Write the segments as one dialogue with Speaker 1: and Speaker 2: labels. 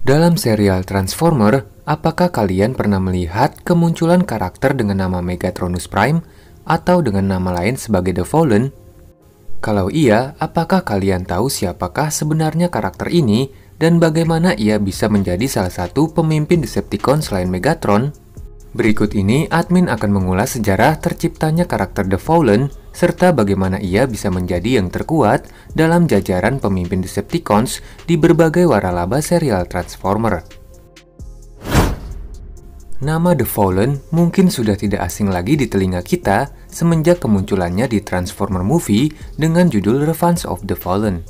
Speaker 1: Dalam serial Transformer, apakah kalian pernah melihat kemunculan karakter dengan nama Megatronus Prime atau dengan nama lain sebagai The Fallen? Kalau iya, apakah kalian tahu siapakah sebenarnya karakter ini dan bagaimana ia bisa menjadi salah satu pemimpin Decepticon selain Megatron? Berikut ini admin akan mengulas sejarah terciptanya karakter The Fallen serta bagaimana ia bisa menjadi yang terkuat dalam jajaran pemimpin Decepticons di berbagai waralaba serial Transformer. Nama The Fallen mungkin sudah tidak asing lagi di telinga kita semenjak kemunculannya di Transformer Movie dengan judul Revenge of the Fallen.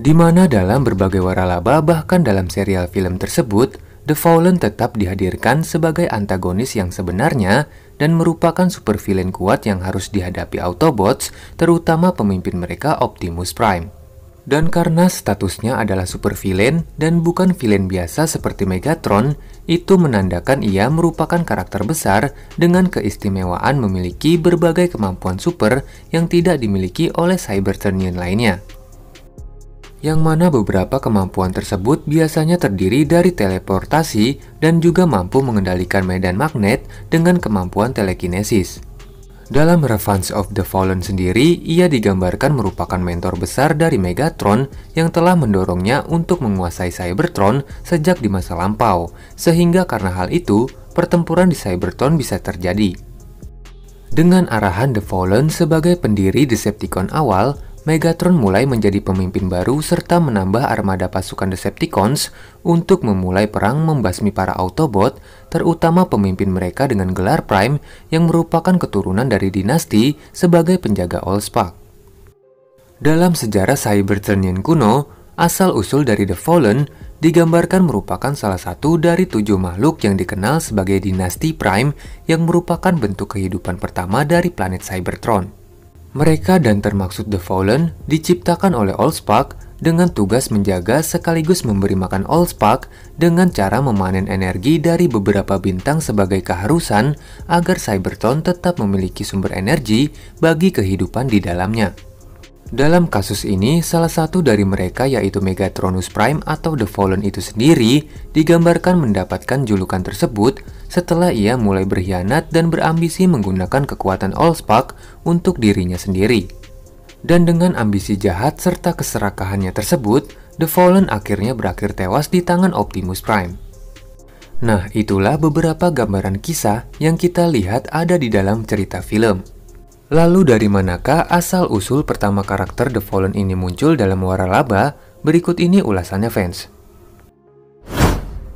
Speaker 1: Di mana dalam berbagai waralaba bahkan dalam serial film tersebut, The Fallen tetap dihadirkan sebagai antagonis yang sebenarnya dan merupakan supervillain kuat yang harus dihadapi Autobots, terutama pemimpin mereka Optimus Prime. Dan karena statusnya adalah supervillain dan bukan villain biasa seperti Megatron, itu menandakan ia merupakan karakter besar dengan keistimewaan memiliki berbagai kemampuan super yang tidak dimiliki oleh Cybertronian lainnya yang mana beberapa kemampuan tersebut biasanya terdiri dari teleportasi dan juga mampu mengendalikan medan magnet dengan kemampuan telekinesis. Dalam Revenge of the Fallen sendiri, ia digambarkan merupakan mentor besar dari Megatron yang telah mendorongnya untuk menguasai Cybertron sejak di masa lampau, sehingga karena hal itu, pertempuran di Cybertron bisa terjadi. Dengan arahan The Fallen sebagai pendiri Decepticon awal, Megatron mulai menjadi pemimpin baru serta menambah armada pasukan Decepticons untuk memulai perang membasmi para Autobot, terutama pemimpin mereka dengan gelar Prime yang merupakan keturunan dari dinasti sebagai penjaga Allspark. Dalam sejarah Cybertronian kuno, asal-usul dari The Fallen digambarkan merupakan salah satu dari tujuh makhluk yang dikenal sebagai dinasti Prime yang merupakan bentuk kehidupan pertama dari planet Cybertron. Mereka dan termaksud The Fallen diciptakan oleh Allspark dengan tugas menjaga sekaligus memberi makan Allspark dengan cara memanen energi dari beberapa bintang sebagai keharusan agar Cybertron tetap memiliki sumber energi bagi kehidupan di dalamnya. Dalam kasus ini, salah satu dari mereka yaitu Megatronus Prime atau The Fallen itu sendiri digambarkan mendapatkan julukan tersebut setelah ia mulai berkhianat dan berambisi menggunakan kekuatan Allspark untuk dirinya sendiri. Dan dengan ambisi jahat serta keserakahannya tersebut, The Fallen akhirnya berakhir tewas di tangan Optimus Prime. Nah, itulah beberapa gambaran kisah yang kita lihat ada di dalam cerita film. Lalu dari manakah asal-usul pertama karakter The Fallen ini muncul dalam waralaba? Berikut ini ulasannya fans.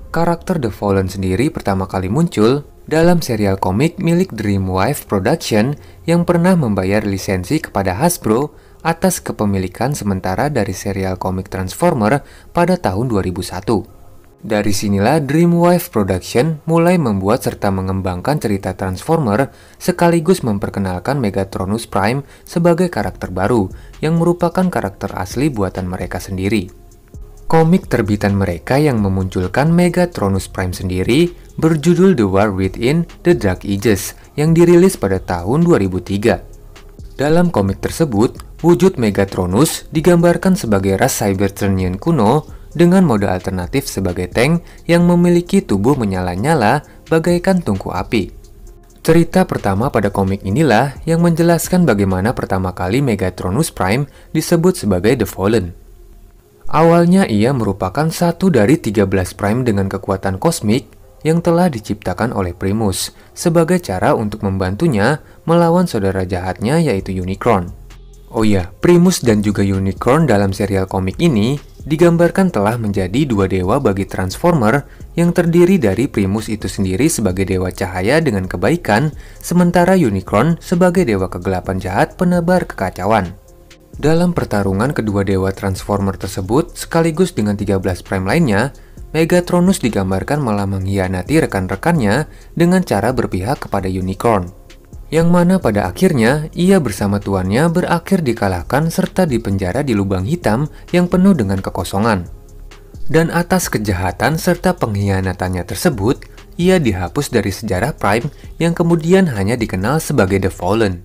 Speaker 1: Karakter The Fallen sendiri pertama kali muncul dalam serial komik milik Dreamwave Production yang pernah membayar lisensi kepada Hasbro atas kepemilikan sementara dari serial komik Transformer pada tahun 2001. Dari sinilah Dreamwave Production mulai membuat serta mengembangkan cerita Transformer sekaligus memperkenalkan Megatronus Prime sebagai karakter baru yang merupakan karakter asli buatan mereka sendiri. Komik terbitan mereka yang memunculkan Megatronus Prime sendiri berjudul The War Within The Dark Ages yang dirilis pada tahun 2003. Dalam komik tersebut, wujud Megatronus digambarkan sebagai ras Cybertronian kuno dengan mode alternatif sebagai tank yang memiliki tubuh menyala-nyala bagaikan tungku api. Cerita pertama pada komik inilah yang menjelaskan bagaimana pertama kali Megatronus Prime disebut sebagai The Fallen. Awalnya ia merupakan satu dari 13 Prime dengan kekuatan kosmik yang telah diciptakan oleh Primus sebagai cara untuk membantunya melawan saudara jahatnya yaitu Unicron. Oh ya, Primus dan juga Unicron dalam serial komik ini digambarkan telah menjadi dua dewa bagi Transformer yang terdiri dari Primus itu sendiri sebagai dewa cahaya dengan kebaikan, sementara Unicron sebagai dewa kegelapan jahat penebar kekacauan. Dalam pertarungan kedua dewa Transformer tersebut, sekaligus dengan 13 Prime lainnya, Megatronus digambarkan malah mengkhianati rekan-rekannya dengan cara berpihak kepada Unicorn yang mana pada akhirnya ia bersama tuannya berakhir dikalahkan serta dipenjara di lubang hitam yang penuh dengan kekosongan. Dan atas kejahatan serta pengkhianatannya tersebut, ia dihapus dari sejarah Prime yang kemudian hanya dikenal sebagai The Fallen.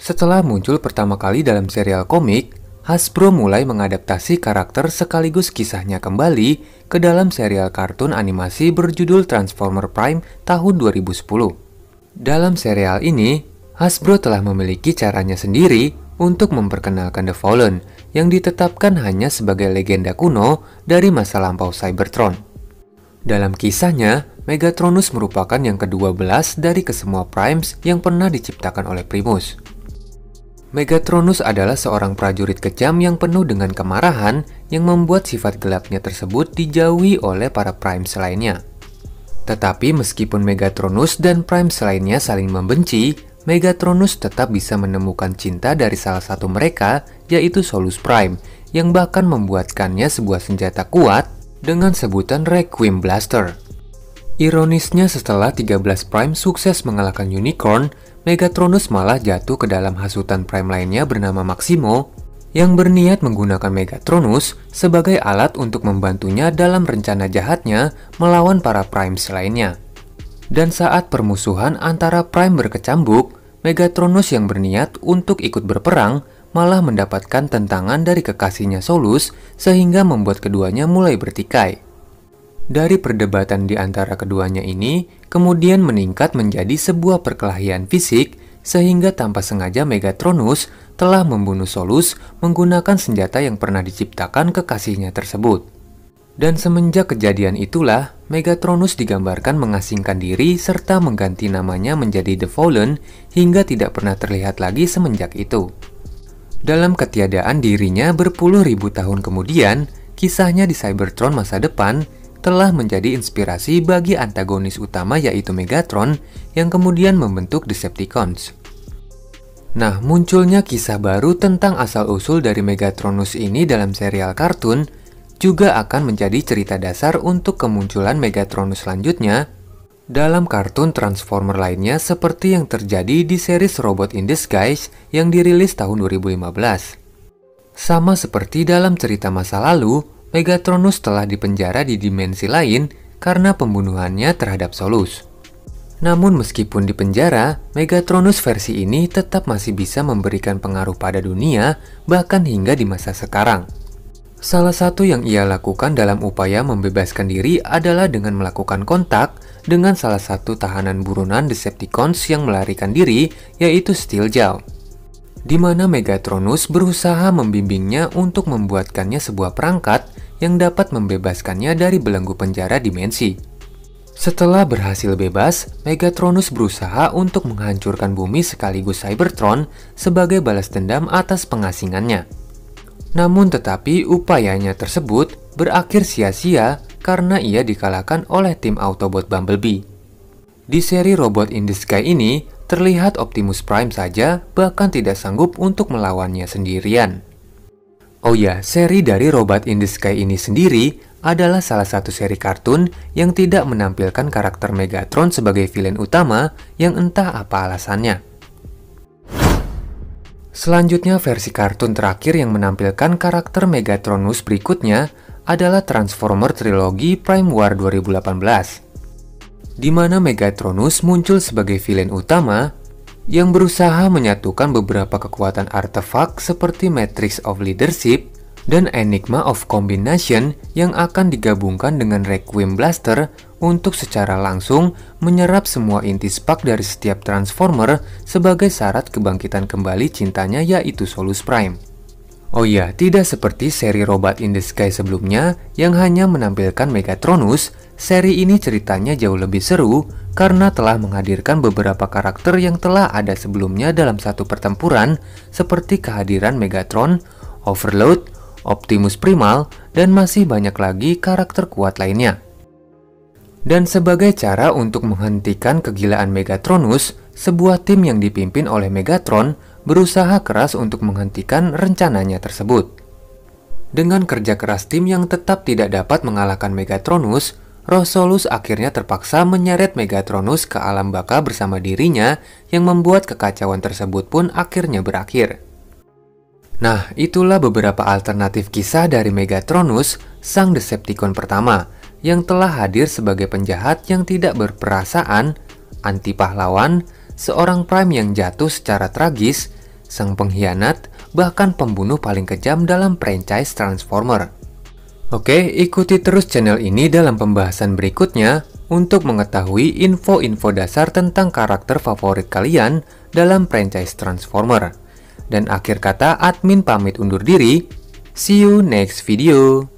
Speaker 1: Setelah muncul pertama kali dalam serial komik, Hasbro mulai mengadaptasi karakter sekaligus kisahnya kembali ke dalam serial kartun animasi berjudul Transformer Prime tahun 2010. Dalam serial ini, Hasbro telah memiliki caranya sendiri untuk memperkenalkan The Fallen yang ditetapkan hanya sebagai legenda kuno dari masa lampau Cybertron. Dalam kisahnya, Megatronus merupakan yang ke-12 dari kesemua primes yang pernah diciptakan oleh Primus. Megatronus adalah seorang prajurit kejam yang penuh dengan kemarahan yang membuat sifat gelapnya tersebut dijauhi oleh para primes lainnya. Tetapi meskipun Megatronus dan Prime selainnya saling membenci, Megatronus tetap bisa menemukan cinta dari salah satu mereka, yaitu Solus Prime, yang bahkan membuatkannya sebuah senjata kuat dengan sebutan Requiem Blaster. Ironisnya setelah 13 Prime sukses mengalahkan Unicorn, Megatronus malah jatuh ke dalam hasutan Prime lainnya bernama Maximo yang berniat menggunakan Megatronus sebagai alat untuk membantunya dalam rencana jahatnya melawan para Primes lainnya. Dan saat permusuhan antara Prime berkecambuk, Megatronus yang berniat untuk ikut berperang malah mendapatkan tentangan dari kekasihnya Solus sehingga membuat keduanya mulai bertikai. Dari perdebatan di antara keduanya ini, kemudian meningkat menjadi sebuah perkelahian fisik sehingga tanpa sengaja Megatronus telah membunuh Solus menggunakan senjata yang pernah diciptakan kekasihnya tersebut. Dan semenjak kejadian itulah, Megatronus digambarkan mengasingkan diri serta mengganti namanya menjadi The Fallen hingga tidak pernah terlihat lagi semenjak itu. Dalam ketiadaan dirinya berpuluh ribu tahun kemudian, kisahnya di Cybertron masa depan telah menjadi inspirasi bagi antagonis utama yaitu Megatron yang kemudian membentuk Decepticons. Nah, munculnya kisah baru tentang asal-usul dari Megatronus ini dalam serial kartun juga akan menjadi cerita dasar untuk kemunculan Megatronus selanjutnya dalam kartun Transformer lainnya seperti yang terjadi di series Robot in Disguise yang dirilis tahun 2015. Sama seperti dalam cerita masa lalu, Megatronus telah dipenjara di dimensi lain karena pembunuhannya terhadap Solus. Namun meskipun di penjara, Megatronus versi ini tetap masih bisa memberikan pengaruh pada dunia, bahkan hingga di masa sekarang. Salah satu yang ia lakukan dalam upaya membebaskan diri adalah dengan melakukan kontak dengan salah satu tahanan burunan Decepticons yang melarikan diri, yaitu Steeljaw. Di mana Megatronus berusaha membimbingnya untuk membuatkannya sebuah perangkat yang dapat membebaskannya dari belenggu penjara dimensi. Setelah berhasil bebas, Megatronus berusaha untuk menghancurkan bumi sekaligus Cybertron sebagai balas dendam atas pengasingannya. Namun tetapi upayanya tersebut berakhir sia-sia karena ia dikalahkan oleh tim Autobot Bumblebee. Di seri Robot in the Sky ini, terlihat Optimus Prime saja bahkan tidak sanggup untuk melawannya sendirian. Oh ya, seri dari Robot in the Sky ini sendiri adalah salah satu seri kartun yang tidak menampilkan karakter Megatron sebagai villain utama yang entah apa alasannya. Selanjutnya, versi kartun terakhir yang menampilkan karakter Megatronus berikutnya adalah Transformer Trilogi Prime War 2018, di mana Megatronus muncul sebagai villain utama yang berusaha menyatukan beberapa kekuatan artefak seperti Matrix of Leadership dan Enigma of Combination yang akan digabungkan dengan Requiem Blaster untuk secara langsung menyerap semua inti spark dari setiap Transformer sebagai syarat kebangkitan kembali cintanya yaitu Solus Prime. Oh iya, tidak seperti seri Robot in the Sky sebelumnya yang hanya menampilkan Megatronus, seri ini ceritanya jauh lebih seru karena telah menghadirkan beberapa karakter yang telah ada sebelumnya dalam satu pertempuran seperti kehadiran Megatron, Overload, Optimus Primal, dan masih banyak lagi karakter kuat lainnya. Dan sebagai cara untuk menghentikan kegilaan Megatronus, sebuah tim yang dipimpin oleh Megatron berusaha keras untuk menghentikan rencananya tersebut. Dengan kerja keras tim yang tetap tidak dapat mengalahkan Megatronus, Rosolus akhirnya terpaksa menyeret Megatronus ke alam baka bersama dirinya yang membuat kekacauan tersebut pun akhirnya berakhir. Nah, itulah beberapa alternatif kisah dari Megatronus, sang Decepticon pertama, yang telah hadir sebagai penjahat yang tidak berperasaan, anti pahlawan, seorang prime yang jatuh secara tragis, sang pengkhianat, bahkan pembunuh paling kejam dalam franchise Transformer. Oke, ikuti terus channel ini dalam pembahasan berikutnya untuk mengetahui info-info dasar tentang karakter favorit kalian dalam franchise Transformer. Dan akhir kata admin pamit undur diri. See you next video.